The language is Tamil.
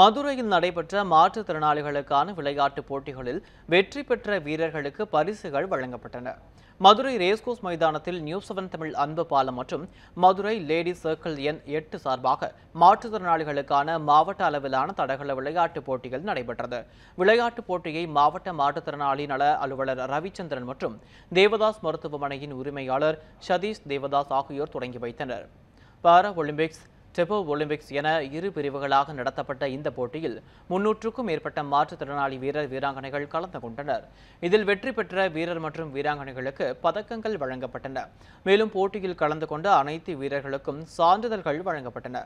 மதுரையில் நடைபெற்ற மாற்றுத்திறனாளிகளுக்கான விளையாட்டுப் போட்டிகளில் வெற்றி பெற்ற வீரர்களுக்கு பரிசுகள் வழங்கப்பட்டன மதுரை ரேஸ்கோஸ் மைதானத்தில் நியூ செவன் தமிழ் அன்பு பாலம் மற்றும் மதுரை லேடி சர்க்கிள் எண் எட்டு சார்பாக மாற்றுத்திறனாளிகளுக்கான மாவட்ட அளவிலான தடகள விளையாட்டுப் போட்டிகள் நடைபெற்றது விளையாட்டுப் போட்டியை மாவட்ட மாற்றுத்திறனாளி நல அலுவலர் ரவிச்சந்திரன் மற்றும் தேவதாஸ் மருத்துவமனையின் உரிமையாளர் சதீஷ் தேவதாஸ் ஆகியோர் தொடங்கி வைத்தனர் பாரா ஒலிம்பிக்ஸ் டெபோ ஒலிம்பிக்ஸ் என இரு பிரிவுகளாக நடத்தப்பட்ட இந்த போட்டியில் முன்னூற்றுக்கும் மேற்பட்ட மாற்றுத்திறனாளி வீரர் வீராங்கனைகள் கலந்து கொண்டனர் இதில் வெற்றி பெற்ற வீரர் மற்றும் வீராங்கனைகளுக்கு பதக்கங்கள் வழங்கப்பட்டன மேலும் போட்டியில் கலந்து கொண்ட அனைத்து வீரர்களுக்கும் சான்றிதழ்கள் வழங்கப்பட்டன